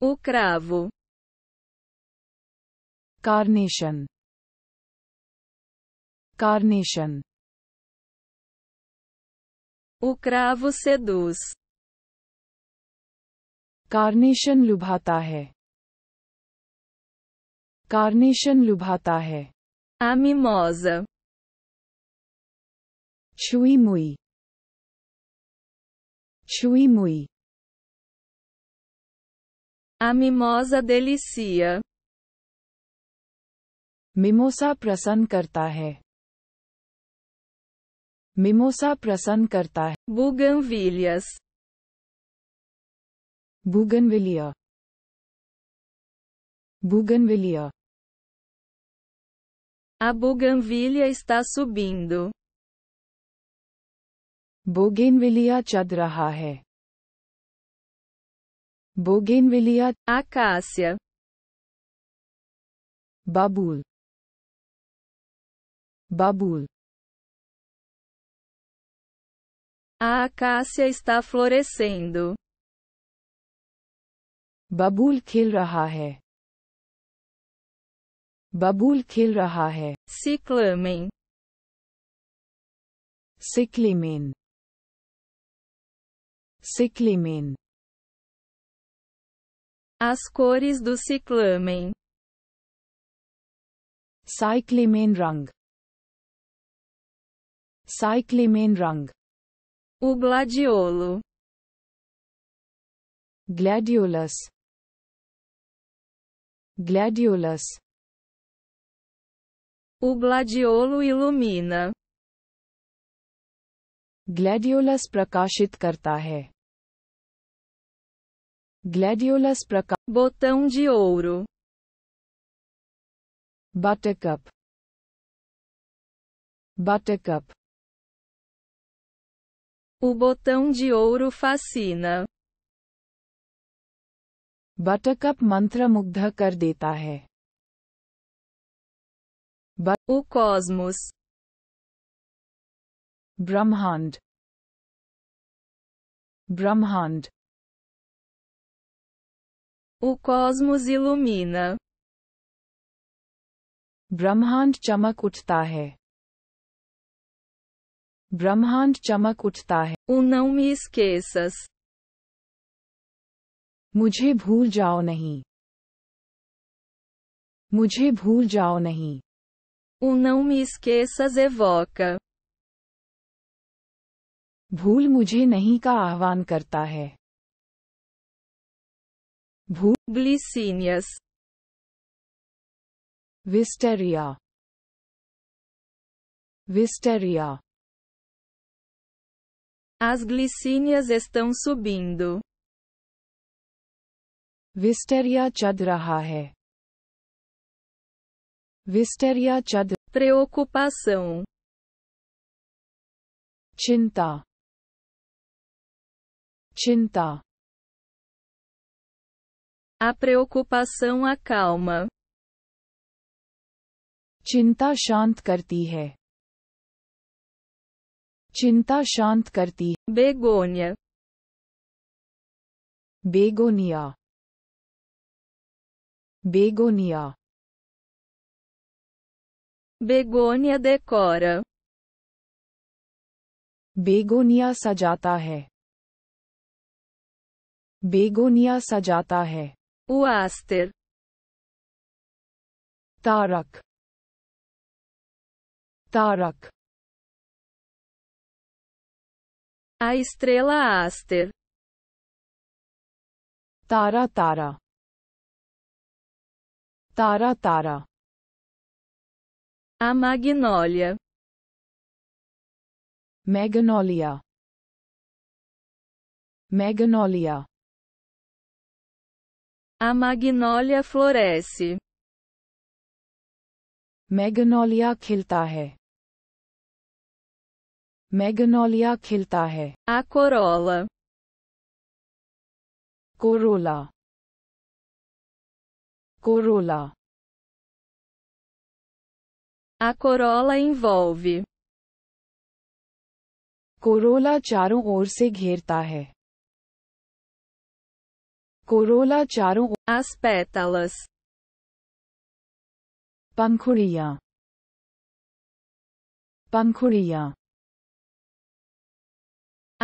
O cravo. Carnation. Carnation. O cravo seduz. Carnation lubhata hai. Carnation lubhata hai. A mimosa. Chui mui. Chui mui. A mimosa delicia. Mimosa प्रसन्न करता है mimosa प्रसन्न करता है bougainvilleas bougainvillea bougainvillea A buganvilha está subindo. Bougainvillea चद रहा है Bougainvillea, acácia, babul, babul. A acácia está florescendo. बबूल खिल रहा है बबूल खिल रहा है सिक्लमेन सिक्लिमेन सिक्लिमेन As cores do ciclamen. Cyclamen Cyclamenrang. O gladiolo. Gladiolus. Gladiolus. O gladiolo ilumina. Gladiolus prakashit karta hai. Gladiolas praca. Botão de ouro. Buttercup. Buttercup. O botão de ouro fascina. Buttercup mantra mugdha kar deta hai. But o cosmos. Brahmand. Brahmand. O cosmos ilumina. ब्रह्मांड चमक उठता है ब्रह्मांड चमक उठता है O não me esqueças. मुझे भूल जाओ नहीं मुझे भूल जाओ नहीं O não me esqueças evoca. भूल मुझे नहीं का आह्वान करता है Bhu, glicínias. Visteria. Visteria. As glicínias estão subindo. Visteria chad hai. Visteria chad. Preocupação. Chinta. Chinta. A preocupação acalma. Chinta shant karti hai. Chinta shant karti. Begonia. Begonia. Begonia. Begonia decora. Begonia sajata hai. Begonia sajata hai o aster, Tarak. Tarak. A estrela Aster. Tara Tara. Tara Tara. A magnólia. Magnolia. Magnolia. A magnólia floresce. Magnolia khilta hai. Magnolia khilta hai. A corola. Corola. Corola. A corola envolve. Corola charon or se corolla चारों एस पैतालस पंखुड़िया Pancuria.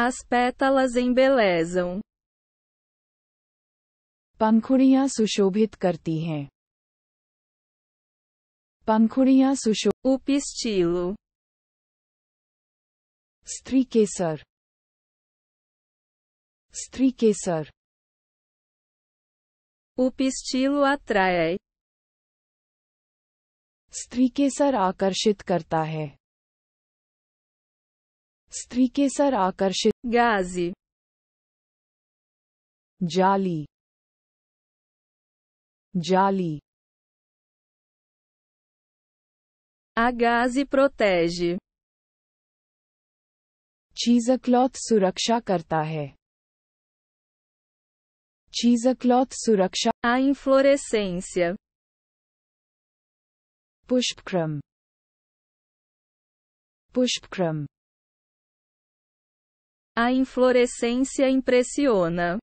As pétalas embelezam. पंखुड़ियां सुशोभित करती हैं। पंखुड़ियां सुशो उप estilo. स्त्री केसर स्त्री केसर O estilo atrai. स्त्री के सर आकर्षित करता है स्त्री के सर आकर्षित गाजी जाली जाली A gaze चीज क्लॉथ सुरक्षा करता है Cloth suraksha. A inflorescência. Pushpkram. Pushpkram. A inflorescência impressiona.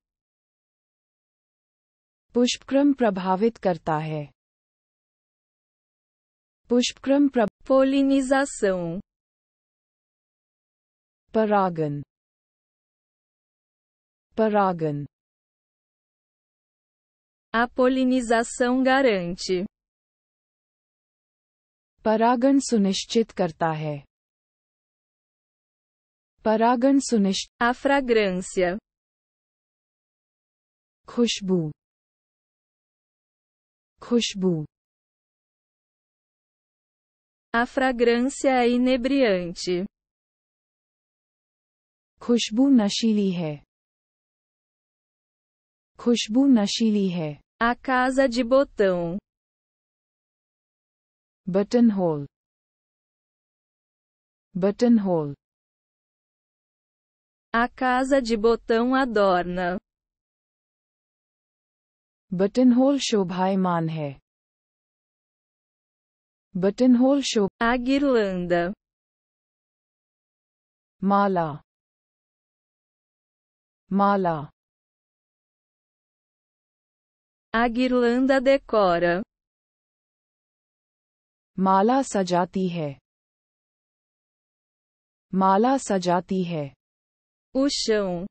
पुष्पक्रम प्रभावित करता है पुष्पक्रम pra polinização Paragan. Paragan. A polinização garante. Paragan sunishchit karta hai. Paragan sunish. A fragrância. Khushbu. Khushbu. A fragrância é inebriante. Khushbu nashili hai. खुशबू नशीली है A casa de botão. Buttonhole. Buttonhole. A casa de botão adorna. Buttonhole शोभायमान है. Buttonhole show. A guirlanda. Mala. Mala. A guirlanda decora. Mala sajati hai. Mala sajati hai. O chão.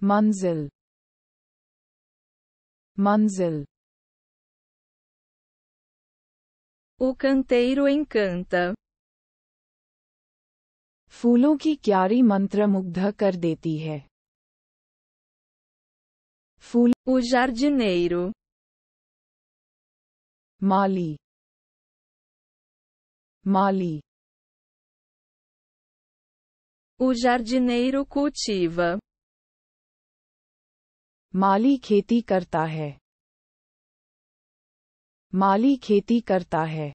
Manzil. Manzil. O canteiro encanta. फूलों की क्यारी मंत्रमुग्ध कर देती है Ful, o jardineiro. Mali. Mali. O jardineiro cultiva. Mali kheti karta hai. Mali kheti karta hai.